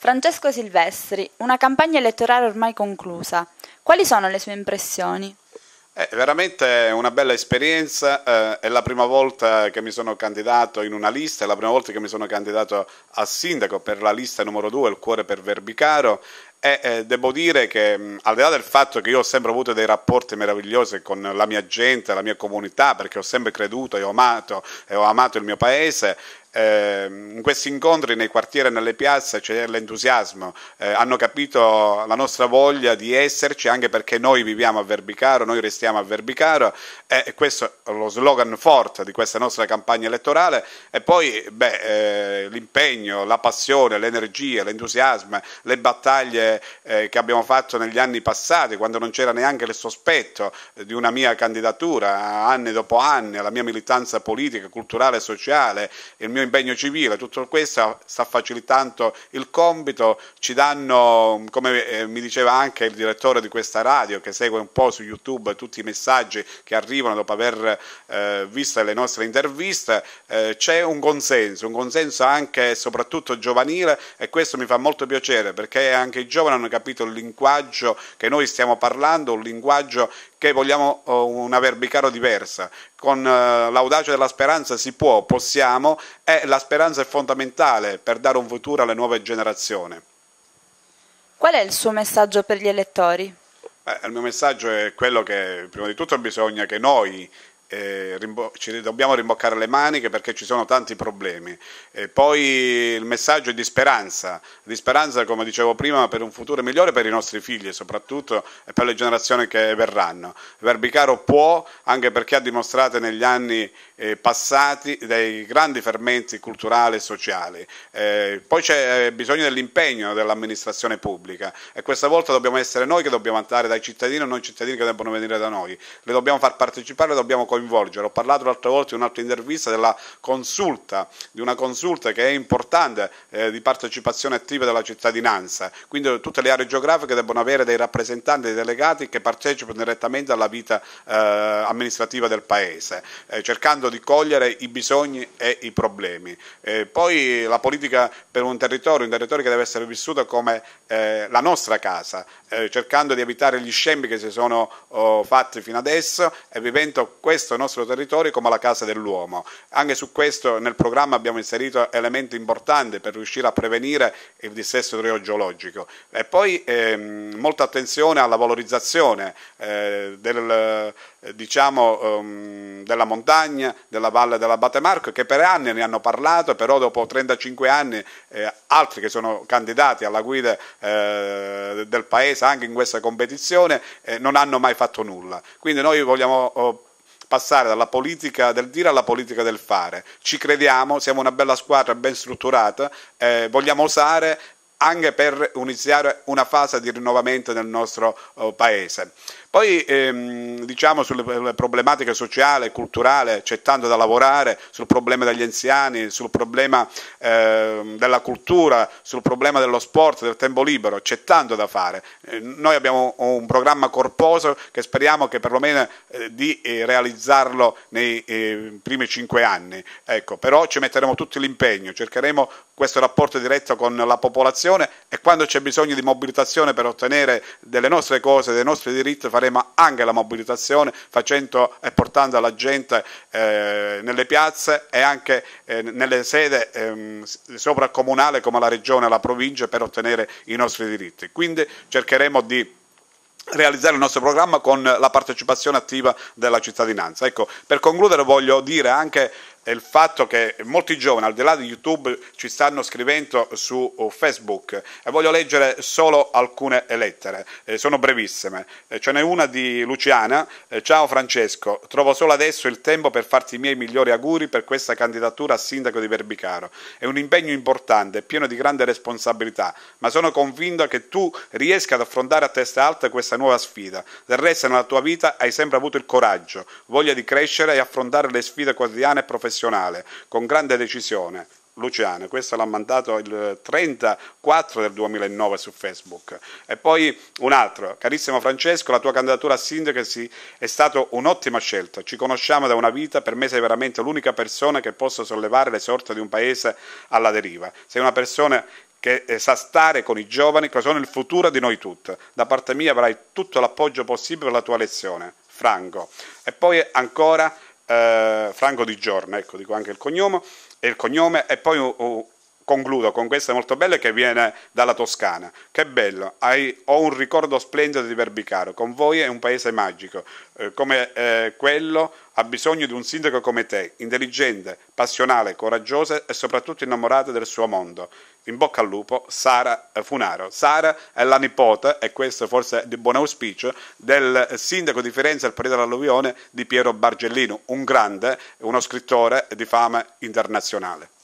Francesco Silvestri, una campagna elettorale ormai conclusa. Quali sono le sue impressioni? Eh, è veramente una bella esperienza, eh, è la prima volta che mi sono candidato in una lista, è la prima volta che mi sono candidato a sindaco per la lista numero 2, il cuore per Verbicaro e eh, devo dire che mh, mm, al di là del fatto che io ho sempre avuto dei rapporti meravigliosi con la mia gente, la mia comunità, perché ho sempre creduto e ho amato, e ho amato il mio paese, eh, in questi incontri nei quartieri e nelle piazze c'è l'entusiasmo, eh, hanno capito la nostra voglia di esserci anche perché noi viviamo a Verbicaro, noi restiamo a Verbicaro eh, e questo è lo slogan forte di questa nostra campagna elettorale e poi beh, eh, l'impegno, la passione, l'energia, l'entusiasmo, le battaglie eh, che abbiamo fatto negli anni passati quando non c'era neanche il sospetto di una mia candidatura, anni dopo anni, la mia militanza politica, culturale e sociale, il mio mio impegno civile, tutto questo sta facilitando il compito, ci danno, come eh, mi diceva anche il direttore di questa radio che segue un po' su YouTube tutti i messaggi che arrivano dopo aver eh, visto le nostre interviste, eh, c'è un consenso, un consenso anche e soprattutto giovanile e questo mi fa molto piacere perché anche i giovani hanno capito il linguaggio che noi stiamo parlando, un linguaggio che vogliamo eh, una Verbicaro diversa. Con eh, l'audacia della speranza si può, possiamo e la speranza è fondamentale per dare un futuro alle nuove generazioni. Qual è il suo messaggio per gli elettori? Eh, il mio messaggio è quello che prima di tutto bisogna che noi eh, rimbo- ci dobbiamo rimboccare le maniche perché ci sono tanti problemi. E poi il messaggio è di speranza, di speranza come dicevo prima per un futuro migliore per i nostri figli soprattutto e per le generazioni che verranno. Verbicaro può, anche perché ha dimostrato negli anni eh, passati dei grandi fermenti culturali e sociali. Eh, poi c'è eh, bisogno dell'impegno dell'amministrazione pubblica e questa volta dobbiamo essere noi che dobbiamo andare dai cittadini e non i cittadini che debbono venire da noi. Le dobbiamo far partecipare, le dobbiamo coinvolgere coinvolgere. Ho parlato l'altra volta in un'altra intervista della consulta, di una consulta che è importante eh, di partecipazione attiva della cittadinanza, quindi tutte le aree geografiche debbono avere dei rappresentanti, dei delegati che partecipano direttamente alla vita eh, amministrativa del Paese, eh, cercando di cogliere i bisogni e i problemi. Eh, poi la politica per un territorio, un territorio che deve essere vissuto come eh, la nostra casa, eh, cercando di evitare gli scembi che si sono oh, fatti fino adesso, e vivendo questa questo nostro territorio come la casa dell'uomo. Anche su questo nel programma abbiamo inserito elementi importanti per riuscire a prevenire il dissesto idrogeologico. E poi ehm, molta attenzione alla valorizzazione eh, del, eh, diciamo, um, della montagna, della valle della Batemarco, che per anni ne hanno parlato, però dopo 35 anni eh, altri che sono candidati alla guida eh, del paese anche in questa competizione eh, non hanno mai fatto nulla. Quindi noi vogliamo oh, passare dalla politica del dire alla politica del fare. Ci crediamo, siamo una bella squadra ben strutturata, eh, vogliamo osare anche per iniziare una fase di rinnovamento nel nostro oh, paese. Poi ehm, diciamo sulle problematiche sociali e culturali c'è tanto da lavorare, sul problema degli anziani, sul problema ehm, della cultura, sul problema dello sport, del tempo libero, c'è tanto da fare. Eh, noi abbiamo un programma corposo che speriamo che perlomeno eh, di eh, realizzarlo nei eh, primi cinque anni, ecco, però ci metteremo tutti l'impegno, cercheremo questo rapporto diretto con la popolazione e quando c'è bisogno di mobilitazione per ottenere delle nostre cose, dei nostri diritti, faremo anche la mobilitazione facendo e portando la gente eh, nelle piazze e anche eh, nelle sede ehm, sovracomunali come la regione e la provincia per ottenere i nostri diritti. Quindi cercheremo di realizzare il nostro programma con la partecipazione attiva della cittadinanza. Ecco, per concludere voglio dire anche è il fatto che molti giovani, al di là di YouTube, ci stanno scrivendo su uh, Facebook. E voglio leggere solo alcune lettere, eh, sono brevissime. Eh, ce n'è una di Luciana. Eh, Ciao Francesco, trovo solo adesso il tempo per farti i miei migliori auguri per questa candidatura a sindaco di Verbicaro. È un impegno importante, pieno di grande responsabilità, ma sono convinto che tu riesca ad affrontare a testa alta questa nuova sfida. Del resto nella tua vita hai sempre avuto il coraggio, voglia di crescere e affrontare le sfide quotidiane e professionali professionale con grande decisione. Luciano, questo l'ha mandato il 34 del 2009 su Facebook. E poi un altro, carissimo Francesco, la tua candidatura a sindaco è stata un'ottima scelta. Ci conosciamo da una vita, per me sei veramente l'unica persona che possa sollevare le sorti di un paese alla deriva. Sei una persona che eh, sa stare con i giovani, che sono il futuro di noi tutti. Da parte mia avrai tutto l'appoggio possibile per la tua elezione. Franco. E poi ancora eh, Franco Di Giorno, ecco, dico anche il cognome, il cognome e poi un, oh, oh, concludo con questa molto bella che viene dalla Toscana. Che bello, hai, ho un ricordo splendido di Verbicaro, con voi è un paese magico, eh, come eh, quello ha bisogno di un sindaco come te, intelligente, passionale, coraggiosa e soprattutto innamorata del suo mondo. In bocca al lupo, Sara Funaro. Sara è la nipote, e questo forse è di buon auspicio, del sindaco di Firenze al periodo dell'alluvione di Piero Bargellino, un grande, uno scrittore di fama internazionale.